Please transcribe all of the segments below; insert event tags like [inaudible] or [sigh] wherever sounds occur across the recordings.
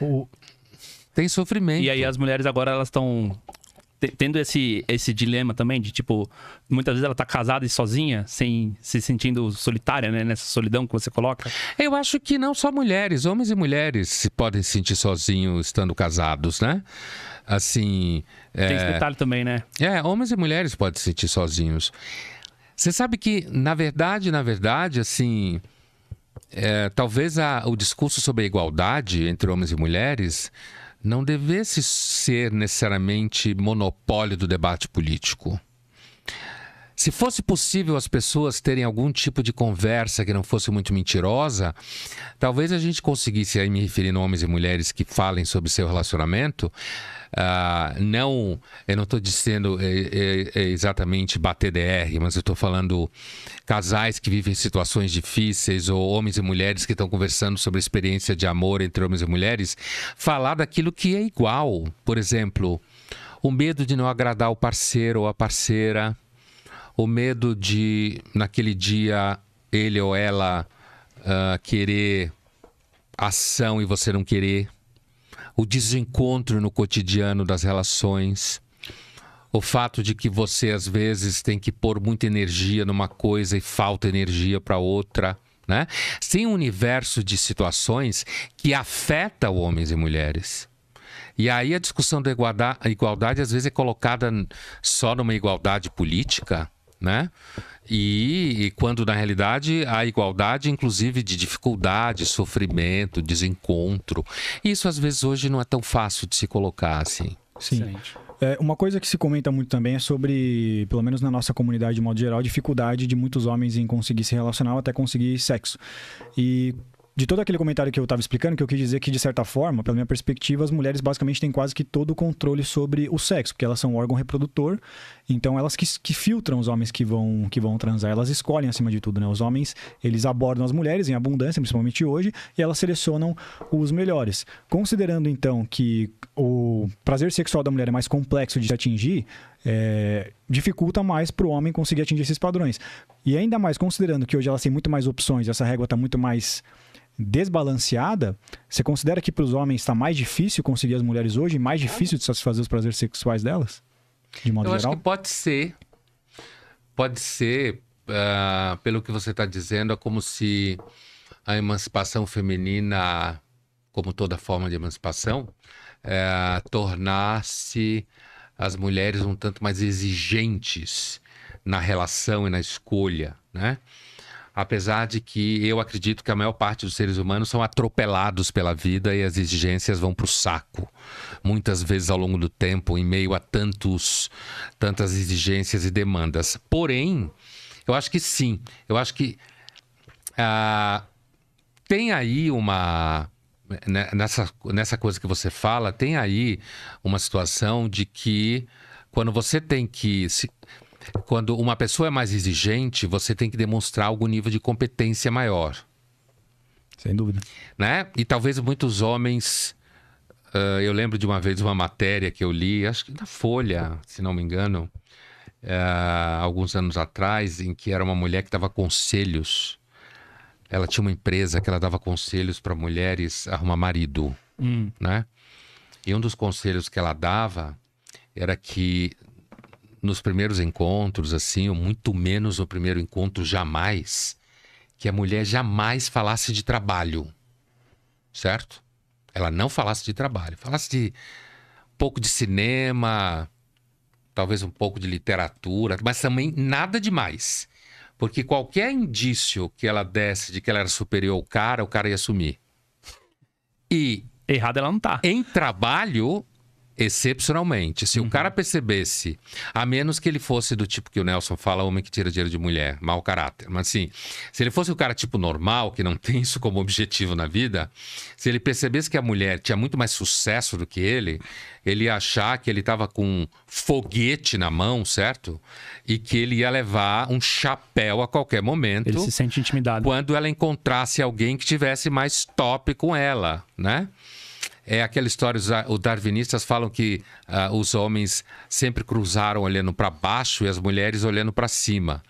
O... Tem sofrimento. E aí as mulheres agora elas estão tendo esse, esse dilema também de tipo, muitas vezes ela tá casada e sozinha, sem se sentindo solitária, né? Nessa solidão que você coloca. Eu acho que não só mulheres, homens e mulheres se podem sentir sozinhos estando casados, né? Assim. Tem é... esse detalhe também, né? É, homens e mulheres podem se sentir sozinhos. Você sabe que, na verdade, na verdade, assim é, talvez a, o discurso sobre a igualdade entre homens e mulheres não devesse ser necessariamente monopólio do debate político. Se fosse possível as pessoas terem algum tipo de conversa que não fosse muito mentirosa, talvez a gente conseguisse, aí me referindo a homens e mulheres que falem sobre seu relacionamento, uh, não, eu não estou dizendo é, é, é, exatamente bater DR, mas eu estou falando casais que vivem situações difíceis ou homens e mulheres que estão conversando sobre a experiência de amor entre homens e mulheres, falar daquilo que é igual. Por exemplo, o medo de não agradar o parceiro ou a parceira o medo de, naquele dia, ele ou ela uh, querer ação e você não querer, o desencontro no cotidiano das relações, o fato de que você às vezes tem que pôr muita energia numa coisa e falta energia para outra. Né? Tem um universo de situações que afeta homens e mulheres. E aí a discussão da igualdade, igualdade às vezes é colocada só numa igualdade política, né? E, e, quando na realidade há igualdade, inclusive de dificuldade, sofrimento, desencontro. Isso às vezes hoje não é tão fácil de se colocar assim. Sim. É, uma coisa que se comenta muito também é sobre, pelo menos na nossa comunidade de modo geral, dificuldade de muitos homens em conseguir se relacionar ou até conseguir sexo. E de todo aquele comentário que eu estava explicando, que eu quis dizer que, de certa forma, pela minha perspectiva, as mulheres basicamente têm quase que todo o controle sobre o sexo, porque elas são órgão reprodutor, então elas que, que, filtram os homens que vão, que vão transar, elas escolhem acima de tudo, né? Os homens, eles abordam as mulheres em abundância, principalmente hoje, e elas selecionam os melhores. Considerando, então, que o prazer sexual da mulher é mais complexo de se atingir, é, dificulta mais para o homem conseguir atingir esses padrões. E ainda mais considerando que hoje elas têm muito mais opções, essa régua está muito mais desbalanceada, você considera que para os homens está mais difícil conseguir as mulheres hoje, mais difícil de satisfazer os prazeres sexuais delas? De modo Eu geral? acho que pode ser. Pode ser, uh, pelo que você está dizendo, é como se a emancipação feminina, como toda forma de emancipação, uh, tornasse as mulheres um tanto mais exigentes na relação e na escolha, né? apesar de que eu acredito que a maior parte dos seres humanos são atropelados pela vida e as exigências vão para o saco. Muitas vezes ao longo do tempo, em meio a tantos, tantas exigências e demandas. Porém, eu acho que sim, eu acho que ah, tem aí uma. Né, nessa, nessa coisa que você fala, tem aí uma situação de que quando você tem que. Se, quando uma pessoa é mais exigente, você tem que demonstrar algum nível de competência maior. Sem dúvida. Né? E talvez muitos homens. Uh, eu lembro de uma vez uma matéria que eu li, acho que na Folha, se não me engano, uh, alguns anos atrás, em que era uma mulher que dava conselhos. Ela tinha uma empresa que ela dava conselhos para mulheres arrumar marido, hum. né? E um dos conselhos que ela dava era que nos primeiros encontros, assim, ou muito menos no primeiro encontro, jamais, que a mulher jamais falasse de trabalho, certo? Ela não falasse de trabalho, falasse de um pouco de cinema, talvez um pouco de literatura, mas também nada demais. Porque qualquer indício que ela desse de que ela era superior ao cara, o cara ia sumir. E. Errada ela não tá. Em trabalho, excepcionalmente. Se uhum. o cara percebesse, a menos que ele fosse do tipo que o Nelson fala, homem que tira dinheiro de mulher, mau caráter. Mas assim, se ele fosse o cara tipo normal, que não [laughs] tem isso como objetivo na vida, se ele percebesse que a mulher tinha muito mais sucesso do que ele, ele ia achar que ele estava com um foguete na mão, certo? E que ele ia levar um chapéu a qualquer momento. Ele se sente intimidado. Quando ela encontrasse alguém que tivesse mais top com ela, né? É aquela história, os darwinistas falam que uh, os homens sempre cruzaram olhando para baixo e as mulheres olhando para cima.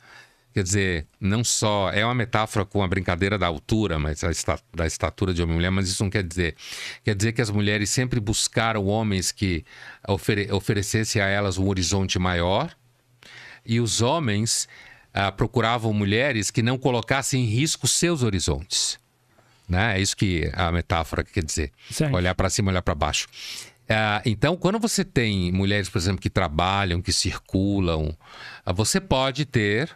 Quer dizer, não só. É uma metáfora com a brincadeira da altura, mas esta, da estatura de homem e mulher, mas isso não quer dizer. Quer dizer que as mulheres sempre buscaram homens que ofere, oferecessem a elas um horizonte maior, e os homens uh, procuravam mulheres que não colocassem em risco seus horizontes. Né? É isso que a metáfora quer dizer. Certo. Olhar para cima, olhar para baixo. É, então, quando você tem mulheres, por exemplo, que trabalham, que circulam, você pode ter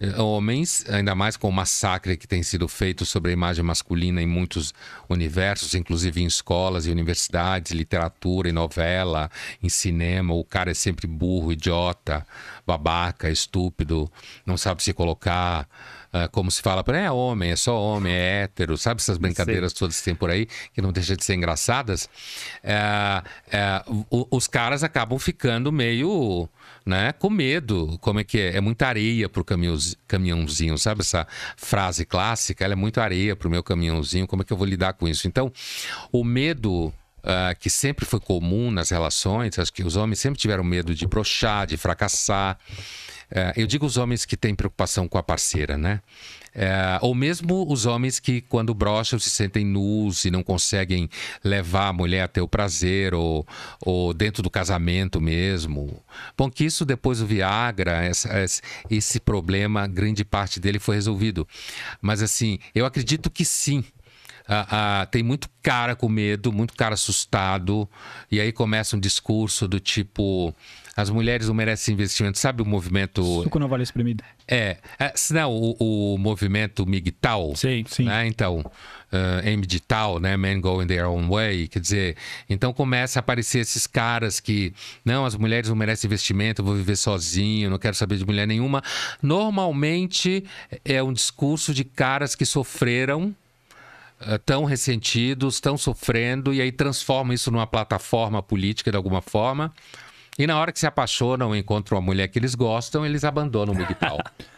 eh, homens, ainda mais com o massacre que tem sido feito sobre a imagem masculina em muitos universos, inclusive em escolas e universidades, literatura, em novela, em cinema, o cara é sempre burro, idiota, babaca, estúpido, não sabe se colocar, ah, como se fala, é homem, é só homem, é hétero, sabe essas brincadeiras Sim. todas que tem por aí, que não deixa de ser engraçadas, é, é, os caras acabam ficando meio né, com medo, como é que é? É muita areia pro caminhãozinho, sabe essa frase clássica? Ela é muito areia pro meu caminhãozinho, como é que eu vou lidar com isso? Então, o medo... Uh, que sempre foi comum nas relações, acho que os homens sempre tiveram medo de brochar, de fracassar, é, eu digo os homens que têm preocupação com a parceira, né? É, ou mesmo os homens que, quando brocham, se sentem nus e não conseguem levar a mulher até o prazer, ou, ou dentro do casamento mesmo. Bom, que isso depois do Viagra, essa, essa, esse problema, grande parte dele foi resolvido. Mas assim, eu acredito que sim. Ah, ah, tem muito cara com medo, muito cara assustado, e aí começa um discurso do tipo: as mulheres não merecem investimento. Sabe o movimento. Suco não Vale Espremida. É. é não, o, o movimento MGTOW. Sim, sim. Né? Então, uh, ah, MGTOW, né? Men Going Their Own Way. Quer dizer, então começa a aparecer esses caras que, não, as mulheres não merecem investimento, eu vou viver sozinho, não quero saber de mulher nenhuma. Normalmente é um discurso de caras que sofreram ah, tão ressentidos, tão sofrendo, e aí transforma isso numa plataforma política de alguma forma. E na hora que se apaixonam, encontram a mulher que eles gostam, eles abandonam o Miguel. [laughs]